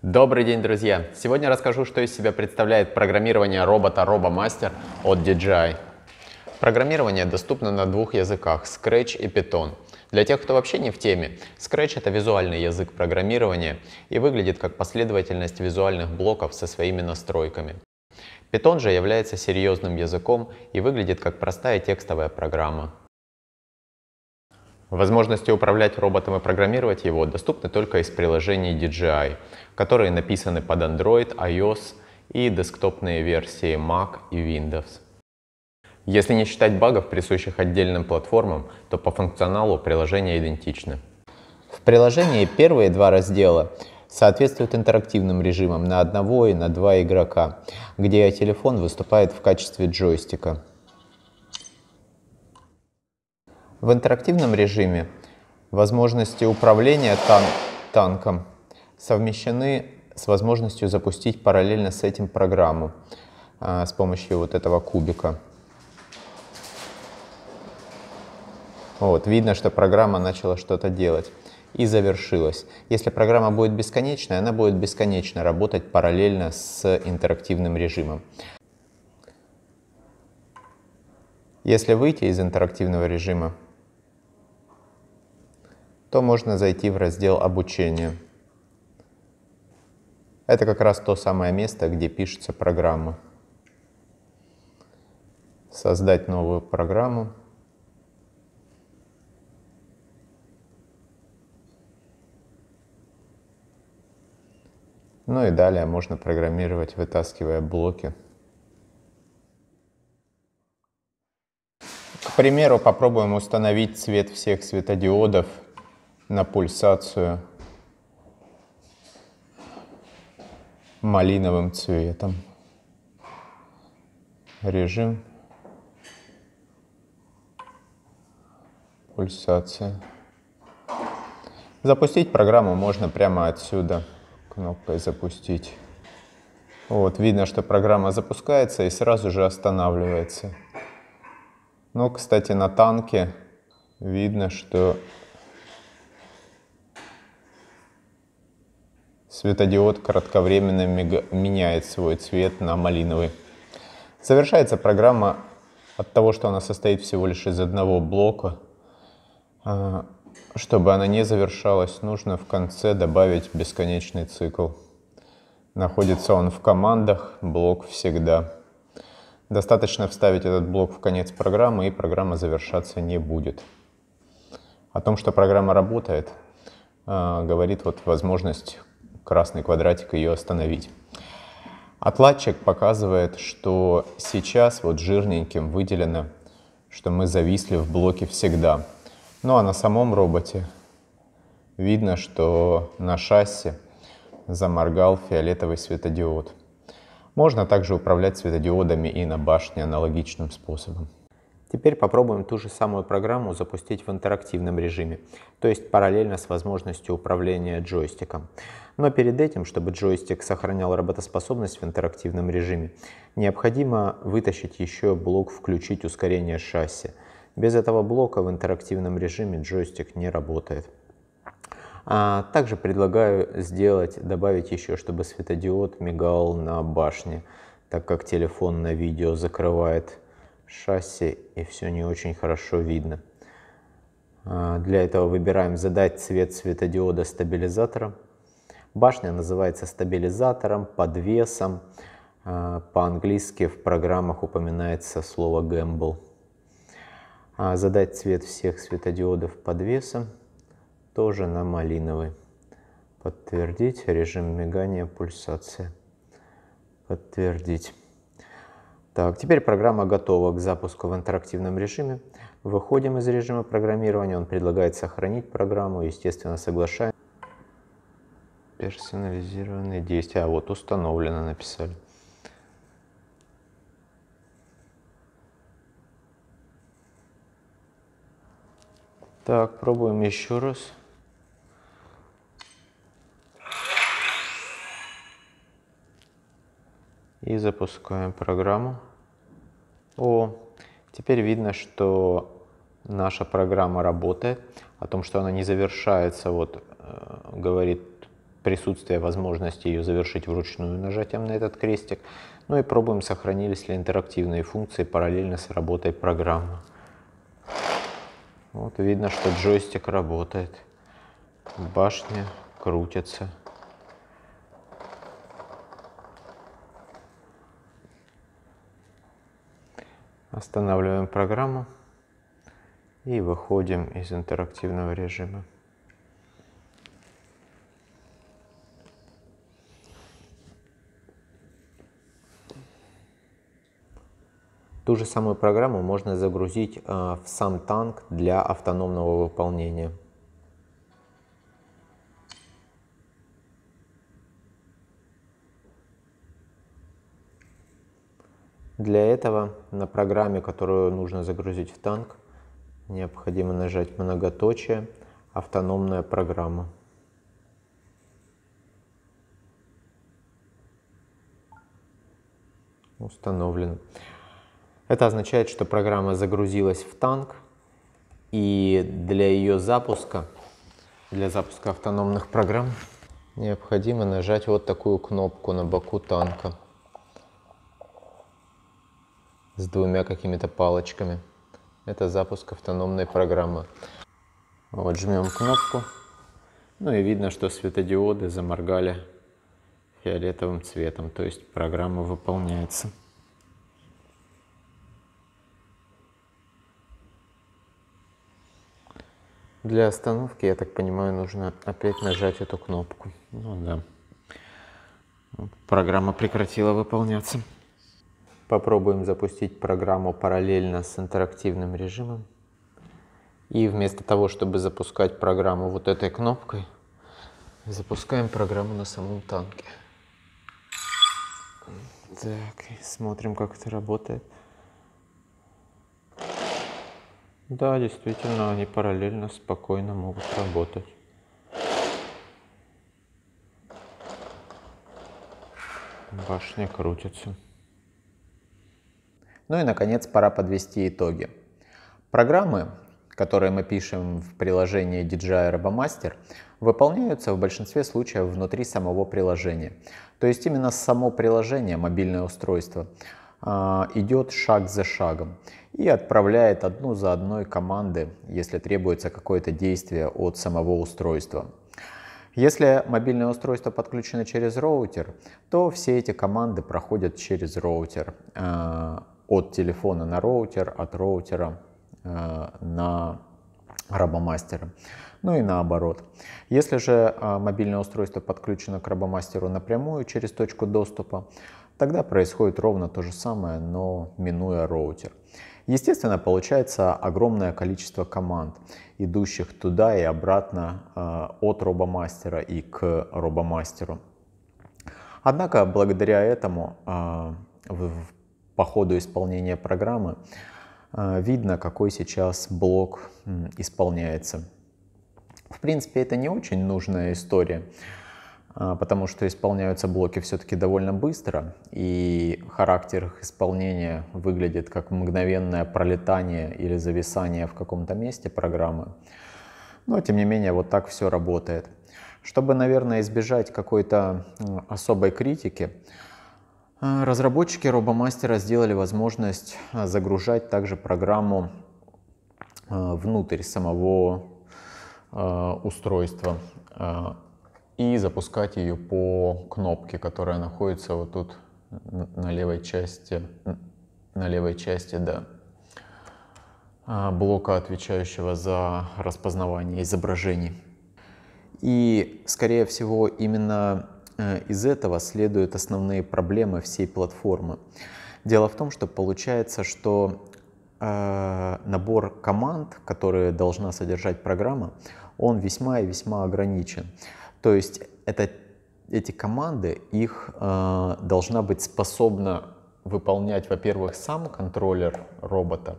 Добрый день, друзья! Сегодня расскажу, что из себя представляет программирование робота RoboMaster от DJI. Программирование доступно на двух языках – Scratch и Python. Для тех, кто вообще не в теме, Scratch — это визуальный язык программирования и выглядит как последовательность визуальных блоков со своими настройками. Python же является серьезным языком и выглядит как простая текстовая программа. Возможности управлять роботом и программировать его доступны только из приложений DJI, которые написаны под Android, iOS и десктопные версии Mac и Windows. Если не считать багов, присущих отдельным платформам, то по функционалу приложения идентичны. В приложении первые два раздела соответствуют интерактивным режимам на одного и на два игрока, где телефон выступает в качестве джойстика. В интерактивном режиме возможности управления тан танком совмещены с возможностью запустить параллельно с этим программу а, с помощью вот этого кубика. Вот, видно, что программа начала что-то делать и завершилась. Если программа будет бесконечной, она будет бесконечно работать параллельно с интерактивным режимом. Если выйти из интерактивного режима, то можно зайти в раздел «Обучение». Это как раз то самое место, где пишется программа. Создать новую программу. Ну и далее можно программировать, вытаскивая блоки. К примеру, попробуем установить цвет всех светодиодов на пульсацию малиновым цветом. Режим пульсация. Запустить программу можно прямо отсюда кнопкой «Запустить». Вот, видно, что программа запускается и сразу же останавливается. Ну, кстати, на танке видно, что Светодиод кратковременно меняет свой цвет на малиновый. Завершается программа от того, что она состоит всего лишь из одного блока. А, чтобы она не завершалась, нужно в конце добавить бесконечный цикл. Находится он в командах, блок всегда. Достаточно вставить этот блок в конец программы, и программа завершаться не будет. О том, что программа работает, а, говорит вот возможность красный квадратик ее остановить. Отладчик показывает, что сейчас вот жирненьким выделено, что мы зависли в блоке всегда. Ну а на самом роботе видно, что на шасси заморгал фиолетовый светодиод. Можно также управлять светодиодами и на башне аналогичным способом. Теперь попробуем ту же самую программу запустить в интерактивном режиме, то есть параллельно с возможностью управления джойстиком. Но перед этим, чтобы джойстик сохранял работоспособность в интерактивном режиме, необходимо вытащить еще блок «Включить ускорение шасси». Без этого блока в интерактивном режиме джойстик не работает. А также предлагаю сделать, добавить еще, чтобы светодиод мигал на башне, так как телефон на видео закрывает шасси и все не очень хорошо видно. А, для этого выбираем задать цвет светодиода стабилизатора. Башня называется стабилизатором, подвесом. А, по-английски в программах упоминается слово gamble. А задать цвет всех светодиодов подвеса тоже на малиновый. Подтвердить режим мигания пульсации. Подтвердить. Так, теперь программа готова к запуску в интерактивном режиме. Выходим из режима программирования, он предлагает сохранить программу, естественно соглашаем. Персонализированные действия, а вот установлено написали. Так, пробуем еще раз. и запускаем программу. О, теперь видно, что наша программа работает, о том, что она не завершается, вот э, говорит присутствие возможности ее завершить вручную нажатием на этот крестик. Ну и пробуем, сохранились ли интерактивные функции параллельно с работой программы. Вот видно, что джойстик работает, башня крутится. Останавливаем программу и выходим из интерактивного режима. Ту же самую программу можно загрузить э, в сам танк для автономного выполнения. Для этого на программе, которую нужно загрузить в танк, необходимо нажать многоточие «Автономная программа». Установлен. Это означает, что программа загрузилась в танк, и для ее запуска, для запуска автономных программ, необходимо нажать вот такую кнопку на боку танка с двумя какими-то палочками. Это запуск автономной программы. Вот жмем кнопку. Ну и видно, что светодиоды заморгали фиолетовым цветом, то есть программа выполняется. Для остановки, я так понимаю, нужно опять нажать эту кнопку. Ну да. Программа прекратила выполняться. Попробуем запустить программу параллельно с интерактивным режимом. И вместо того, чтобы запускать программу вот этой кнопкой, запускаем программу на самом танке. Так, смотрим, как это работает. Да, действительно, они параллельно спокойно могут работать. Башня крутится. Ну и, наконец, пора подвести итоги. Программы, которые мы пишем в приложении DJI RoboMaster, выполняются в большинстве случаев внутри самого приложения. То есть именно само приложение, мобильное устройство, а, идет шаг за шагом и отправляет одну за одной команды, если требуется какое-то действие от самого устройства. Если мобильное устройство подключено через роутер, то все эти команды проходят через роутер а, от телефона на роутер, от роутера э, на рабомастера. Ну и наоборот. Если же э, мобильное устройство подключено к рабомастеру напрямую через точку доступа, тогда происходит ровно то же самое, но минуя роутер. Естественно, получается огромное количество команд, идущих туда и обратно э, от робомастера и к робомастеру. Однако, благодаря этому в по ходу исполнения программы э, видно, какой сейчас блок исполняется. В принципе, это не очень нужная история, а, потому что исполняются блоки все-таки довольно быстро, и характер их исполнения выглядит как мгновенное пролетание или зависание в каком-то месте программы. Но, тем не менее, вот так все работает. Чтобы, наверное, избежать какой-то особой критики, а, разработчики RoboMaster сделали возможность а, загружать также программу а, внутрь самого устройства и запускать ее по кнопке, которая находится вот тут на левой части, на левой части да, блока, отвечающего за распознавание изображений. И, скорее всего, именно Э, из этого следуют основные проблемы всей платформы. Дело в том, что получается, что э, набор команд, которые должна содержать программа, он весьма и весьма ограничен. То есть это, эти команды, их э, должна быть способна выполнять, во-первых, сам контроллер робота,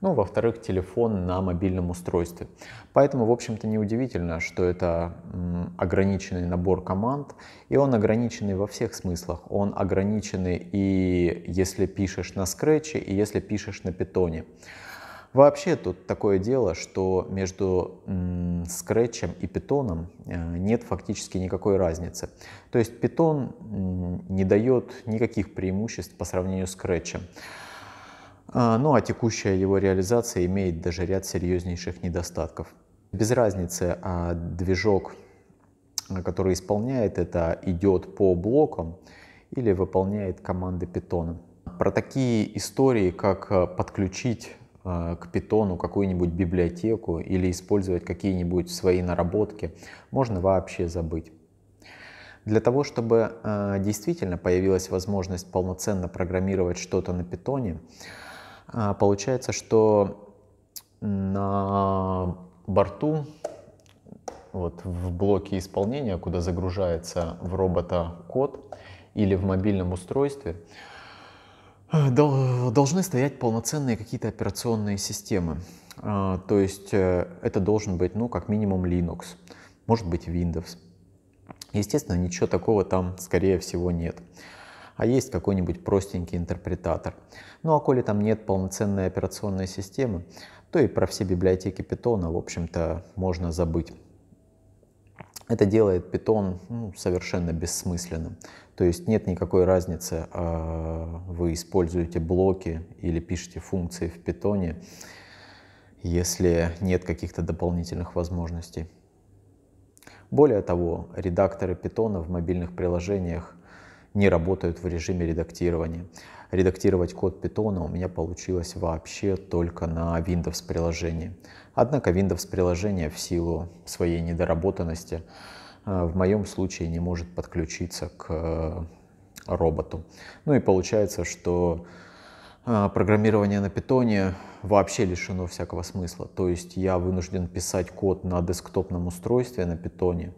ну, во-вторых, телефон на мобильном устройстве. Поэтому, в общем-то, неудивительно, что это ограниченный набор команд, и он ограниченный во всех смыслах. Он ограниченный и если пишешь на Scratch, и если пишешь на Python. Вообще тут такое дело, что между скретчем и питоном э, нет фактически никакой разницы. То есть питон не дает никаких преимуществ по сравнению с скретчем. А, ну а текущая его реализация имеет даже ряд серьезнейших недостатков. Без разницы, а движок, а, который исполняет это, идет по блокам или выполняет команды Python. Про такие истории, как а, подключить к Python какую-нибудь библиотеку или использовать какие-нибудь свои наработки, можно вообще забыть. Для того, чтобы действительно появилась возможность полноценно программировать что-то на питоне, а, получается, что на борту, вот в блоке исполнения, куда загружается в робота код или в мобильном устройстве, должны стоять полноценные какие-то операционные системы. А, то есть э, это должен быть, ну, как минимум Linux, может быть Windows. Естественно, ничего такого там, скорее всего, нет а есть какой-нибудь простенький интерпретатор. Ну а коли там нет полноценной операционной системы, то и про все библиотеки питона, в общем-то, можно забыть. Это делает питон ну, совершенно бессмысленным. То есть нет никакой разницы, а, вы используете блоки или пишете функции в питоне, если нет каких-то дополнительных возможностей. Более того, редакторы питона в мобильных приложениях не работают в режиме редактирования. Редактировать код Python у меня получилось вообще только на Windows приложении. Однако Windows приложение в силу своей недоработанности э, в моем случае не может подключиться к э, роботу. Ну и получается, что э, программирование на питоне вообще лишено всякого смысла. То есть я вынужден писать код на десктопном устройстве на питоне,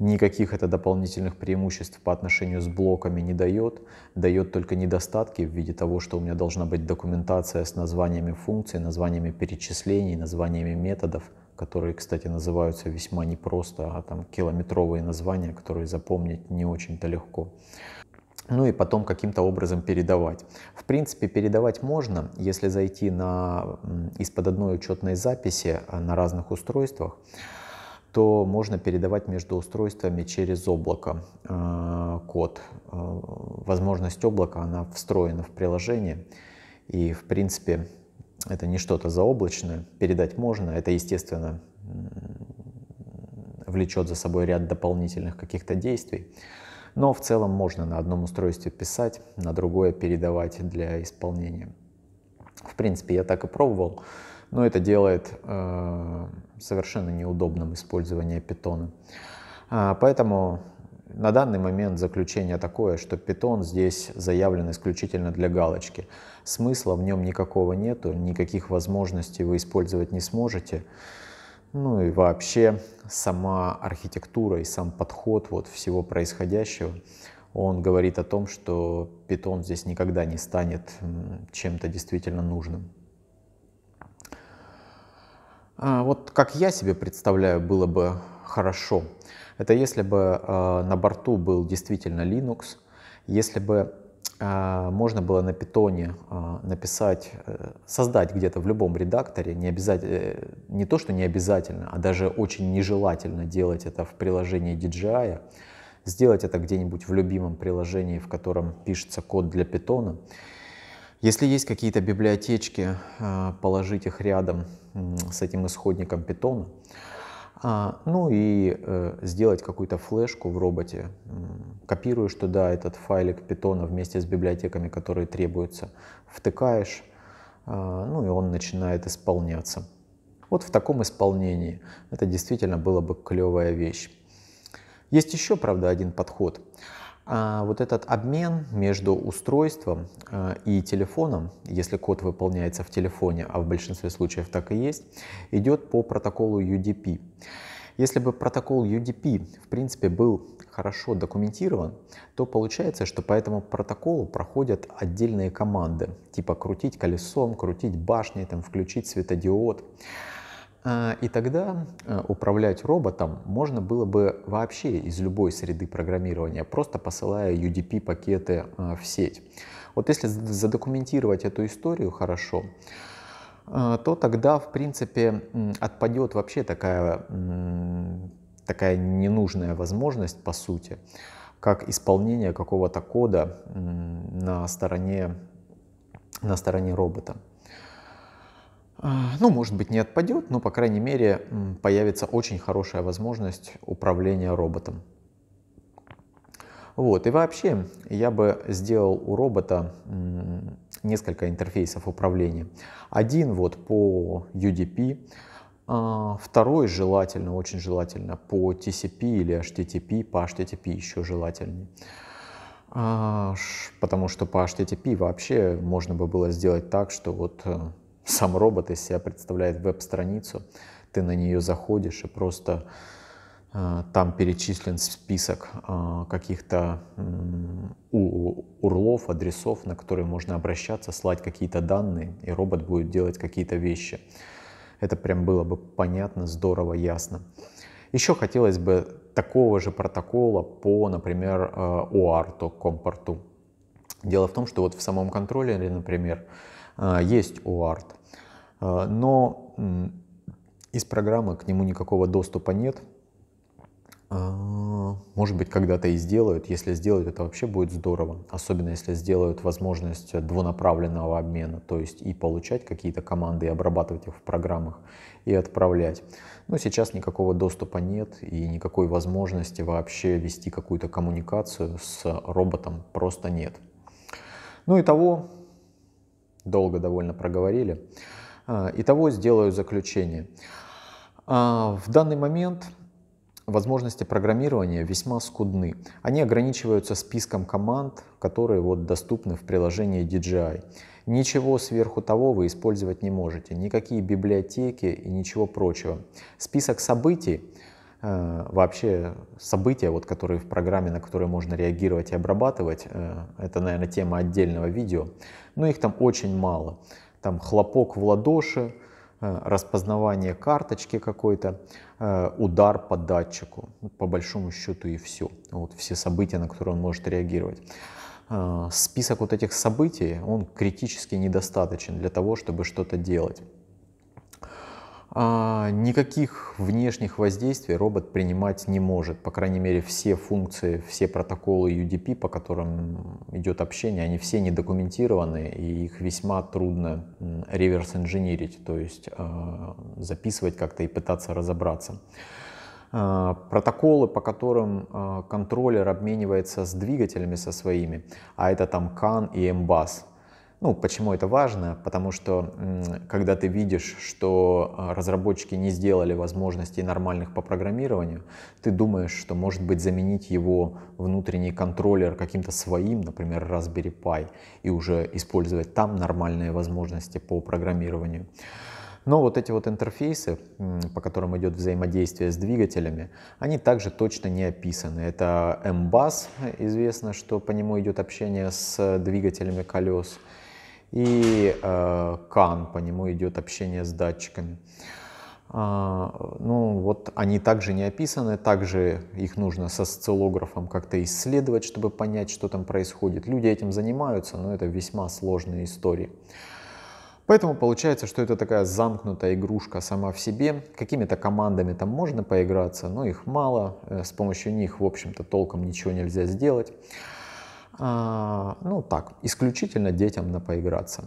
Никаких это дополнительных преимуществ по отношению с блоками не дает, дает только недостатки в виде того, что у меня должна быть документация с названиями функций, названиями перечислений, названиями методов, которые, кстати, называются весьма непросто, а там километровые названия, которые запомнить не очень-то легко ну и потом каким-то образом передавать. В принципе, передавать можно, если зайти на, из-под одной учетной записи а, на разных устройствах, то можно передавать между устройствами через облако э, код. Э, возможность облака, она встроена в приложение, и, в принципе, это не что-то заоблачное, передать можно, это, естественно, влечет за собой ряд дополнительных каких-то действий, но в целом можно на одном устройстве писать, на другое передавать для исполнения. В принципе, я так и пробовал но это делает э, совершенно неудобным использование питона. А, поэтому на данный момент заключение такое, что питон здесь заявлен исключительно для галочки. Смысла в нем никакого нету, никаких возможностей вы использовать не сможете. Ну и вообще сама архитектура и сам подход вот всего происходящего, он говорит о том, что питон здесь никогда не станет чем-то действительно нужным. А, вот как я себе представляю, было бы хорошо. Это если бы а, на борту был действительно Linux, если бы а, можно было на питоне написать, э, создать где-то в любом редакторе, не, обязательно, э, не то, что не обязательно, а даже очень нежелательно делать это в приложении DJI, сделать это где-нибудь в любимом приложении, в котором пишется код для питона, если есть какие-то библиотечки, а, положить их рядом с этим исходником питона. А, ну и э, сделать какую-то флешку в роботе. Копируешь туда этот файлик питона вместе с библиотеками, которые требуются. Втыкаешь, а, ну и он начинает исполняться. Вот в таком исполнении это действительно было бы клевая вещь. Есть еще, правда, один подход. А, вот этот обмен между устройством э, и телефоном, если код выполняется в телефоне, а в большинстве случаев так и есть, идет по протоколу UDP. Если бы протокол UDP, в принципе, был хорошо документирован, то получается, что по этому протоколу проходят отдельные команды, типа крутить колесом, крутить башней, там, включить светодиод. А, и тогда а, управлять роботом можно было бы вообще из любой среды программирования, просто посылая UDP-пакеты а, в сеть. Вот если задокументировать эту историю хорошо, то тогда, в принципе, отпадет вообще такая, такая ненужная возможность, по сути, как исполнение какого-то кода на стороне, на стороне робота. А, ну, может быть, не отпадет, но, по крайней мере, появится очень хорошая возможность управления роботом. Вот, и вообще, я бы сделал у робота несколько интерфейсов управления. Один вот по UDP, а, второй желательно, очень желательно по TCP или HTTP, по HTTP еще желательнее а, потому что по HTTP вообще можно бы было сделать так, что вот э, сам робот из себя представляет веб-страницу, ты на нее заходишь и просто э, там перечислен список э, каких-то урлов, адресов, на которые можно обращаться, слать какие-то данные, и робот будет делать какие-то вещи. Это прям было бы понятно, здорово, ясно. Еще хотелось бы такого же протокола по, например, OARTO, э, компорту. Дело в том, что вот в самом контроллере, например, а, есть OART, а, но из программы к нему никакого доступа нет. А, может быть, когда-то и сделают. Если сделают, это вообще будет здорово. Особенно, если сделают возможность двунаправленного обмена. То есть и получать какие-то команды, и обрабатывать их в программах, и отправлять. Но сейчас никакого доступа нет и никакой возможности вообще вести какую-то коммуникацию с роботом просто нет. Ну и того, долго довольно проговорили. А, итого сделаю заключение. А, в данный момент возможности программирования весьма скудны. Они ограничиваются списком команд, которые вот доступны в приложении DJI. Ничего сверху того вы использовать не можете, никакие библиотеки и ничего прочего. Список событий Э, вообще события, вот, которые в программе, на которые можно реагировать и обрабатывать, э, это, наверное, тема отдельного видео, но их там очень мало. Там хлопок в ладоши, э, распознавание карточки какой-то, удар по датчику, ну, по большому счету и все. Вот все события, на которые он может реагировать. Список вот этих событий, он критически недостаточен для того, чтобы что-то делать. А, никаких внешних воздействий робот принимать не может. По крайней мере, все функции, все протоколы UDP, по которым идет общение, они все не документированы, и их весьма трудно реверс-инженерить, то есть а, записывать как-то и пытаться разобраться. А, протоколы, по которым контроллер обменивается с двигателями со своими, а это там CAN и MBUS, ну, почему это важно? Потому что когда ты видишь, что а, разработчики не сделали возможностей нормальных по программированию, ты думаешь, что может быть заменить его внутренний контроллер каким-то своим, например, Raspberry Pi, и уже использовать там нормальные возможности по программированию. Но вот эти вот интерфейсы, по которым идет взаимодействие с двигателями, они также точно не описаны. Это MBUS, известно, что по нему идет общение с двигателями колес и э, кан по нему идет общение с датчиками. А, ну вот они также не описаны, также их нужно со осциллографом как-то исследовать, чтобы понять, что там происходит. Люди этим занимаются, но это весьма сложные истории. Поэтому получается, что это такая замкнутая игрушка сама в себе. Какими-то командами там можно поиграться, но их мало. Э, с помощью них, в общем-то, толком ничего нельзя сделать. А, ну так, исключительно детям на поиграться.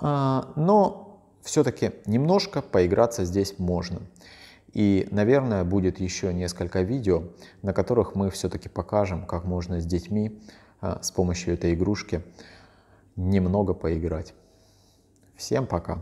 А, но все-таки немножко поиграться здесь можно. И, наверное, будет еще несколько видео, на которых мы все-таки покажем, как можно с детьми а, с помощью этой игрушки немного поиграть. Всем пока!